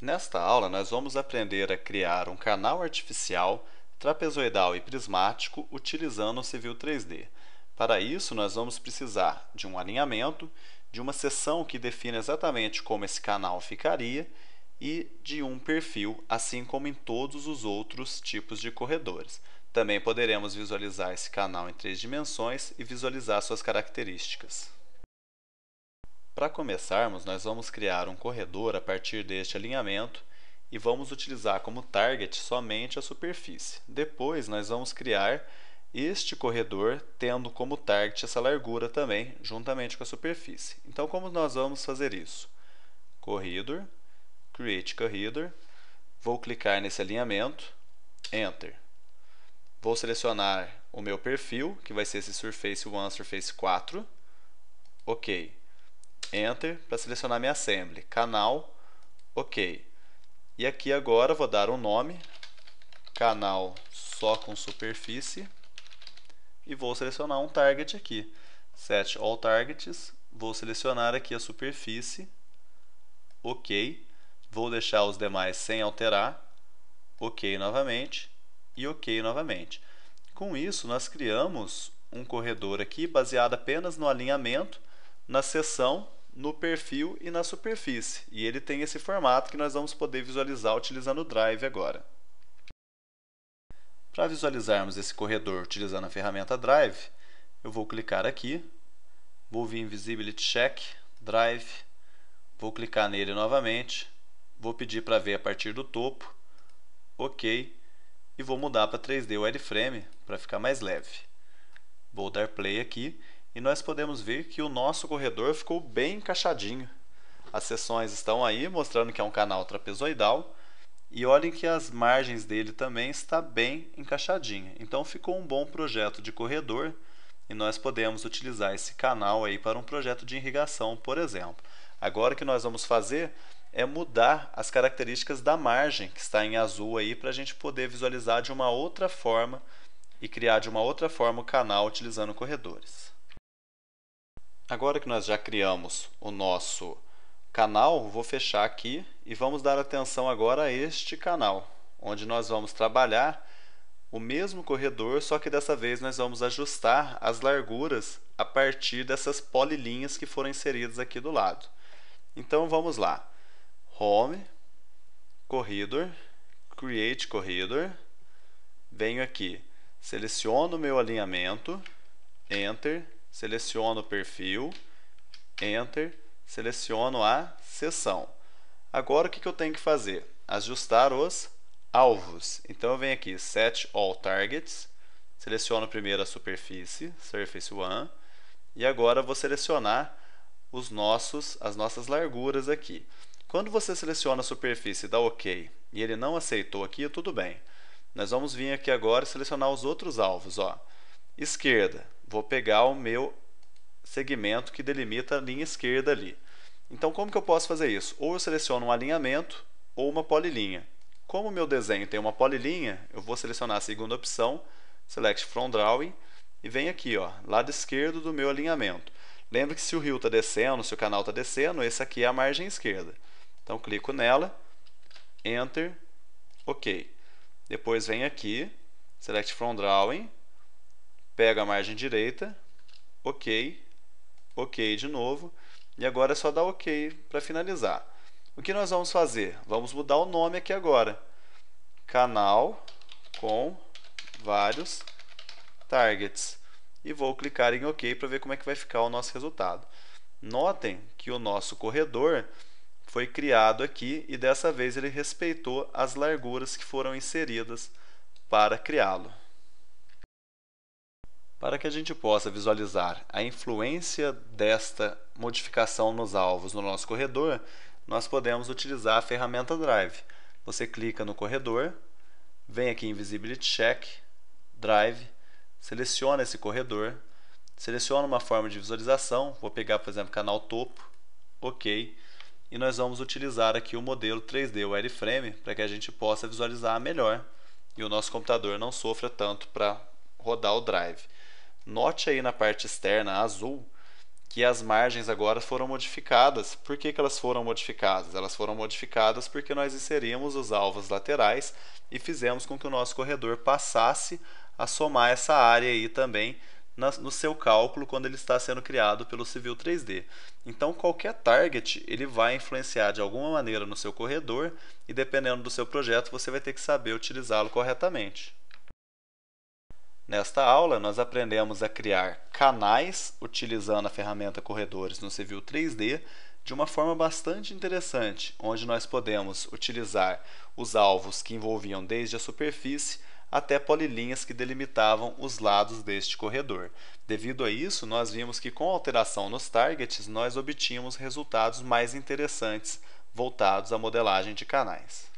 Nesta aula, nós vamos aprender a criar um canal artificial trapezoidal e prismático utilizando o Civil 3D. Para isso, nós vamos precisar de um alinhamento, de uma seção que define exatamente como esse canal ficaria e de um perfil, assim como em todos os outros tipos de corredores. Também poderemos visualizar esse canal em três dimensões e visualizar suas características. Para começarmos, nós vamos criar um corredor a partir deste alinhamento e vamos utilizar como target somente a superfície. Depois, nós vamos criar este corredor tendo como target essa largura também, juntamente com a superfície. Então, como nós vamos fazer isso? Corredor Create Corridor, vou clicar nesse alinhamento, Enter. Vou selecionar o meu perfil, que vai ser esse Surface One Surface 4, OK. Enter para selecionar minha assembly, canal, OK. E aqui agora vou dar um nome, canal só com superfície, e vou selecionar um target aqui. Set All Targets, vou selecionar aqui a superfície, OK Vou deixar os demais sem alterar. OK novamente e OK novamente. Com isso, nós criamos um corredor aqui baseado apenas no alinhamento, na seção, no perfil e na superfície. E ele tem esse formato que nós vamos poder visualizar utilizando o Drive agora. Para visualizarmos esse corredor utilizando a ferramenta Drive, eu vou clicar aqui, vou vir em Visibility Check, Drive, vou clicar nele novamente, Vou pedir para ver a partir do topo, ok, e vou mudar para 3D wireframe para ficar mais leve. Vou dar play aqui e nós podemos ver que o nosso corredor ficou bem encaixadinho. As seções estão aí mostrando que é um canal trapezoidal e olhem que as margens dele também está bem encaixadinha. Então ficou um bom projeto de corredor e nós podemos utilizar esse canal aí para um projeto de irrigação, por exemplo. Agora o que nós vamos fazer é mudar as características da margem, que está em azul aí, para a gente poder visualizar de uma outra forma e criar de uma outra forma o canal utilizando corredores. Agora que nós já criamos o nosso canal, vou fechar aqui e vamos dar atenção agora a este canal, onde nós vamos trabalhar o mesmo corredor, só que dessa vez nós vamos ajustar as larguras a partir dessas polilinhas que foram inseridas aqui do lado. Então vamos lá home, corredor, create corredor, venho aqui, seleciono o meu alinhamento, enter, seleciono o perfil, enter, seleciono a seção. Agora o que, eu tenho que fazer? Ajustar os alvos. Então eu venho aqui, set all targets, seleciono primeiro a superfície, surface One, e agora vou selecionar os nossos, as nossas larguras aqui. Quando você seleciona a superfície e dá OK e ele não aceitou aqui, tudo bem. Nós vamos vir aqui agora e selecionar os outros alvos. Ó. Esquerda, vou pegar o meu segmento que delimita a linha esquerda ali. Então, como que eu posso fazer isso? Ou eu seleciono um alinhamento ou uma polilinha. Como o meu desenho tem uma polilinha, eu vou selecionar a segunda opção, Select From Drawing, e vem aqui, ó, lado esquerdo do meu alinhamento. Lembre que se o rio está descendo, se o canal está descendo, esse aqui é a margem esquerda. Então clico nela, Enter, OK. Depois vem aqui, Select from Drawing, pega a margem direita, OK, OK de novo, e agora é só dar OK para finalizar. O que nós vamos fazer? Vamos mudar o nome aqui agora. Canal com vários targets. E vou clicar em OK para ver como é que vai ficar o nosso resultado. Notem que o nosso corredor foi criado aqui e dessa vez ele respeitou as larguras que foram inseridas para criá-lo. Para que a gente possa visualizar a influência desta modificação nos alvos no nosso corredor, nós podemos utilizar a ferramenta Drive. Você clica no corredor, vem aqui em Visibility Check, Drive, seleciona esse corredor, seleciona uma forma de visualização, vou pegar, por exemplo, canal topo, OK e nós vamos utilizar aqui o modelo 3D wireframe para que a gente possa visualizar melhor e o nosso computador não sofra tanto para rodar o drive. Note aí na parte externa azul que as margens agora foram modificadas. Por que, que elas foram modificadas? Elas foram modificadas porque nós inserimos os alvos laterais e fizemos com que o nosso corredor passasse a somar essa área aí também na, no seu cálculo quando ele está sendo criado pelo Civil 3D. Então, qualquer target ele vai influenciar de alguma maneira no seu corredor e, dependendo do seu projeto, você vai ter que saber utilizá-lo corretamente. Nesta aula, nós aprendemos a criar canais utilizando a ferramenta Corredores no Civil 3D de uma forma bastante interessante, onde nós podemos utilizar os alvos que envolviam desde a superfície até polilinhas que delimitavam os lados deste corredor. Devido a isso, nós vimos que com alteração nos targets nós obtínhamos resultados mais interessantes voltados à modelagem de canais.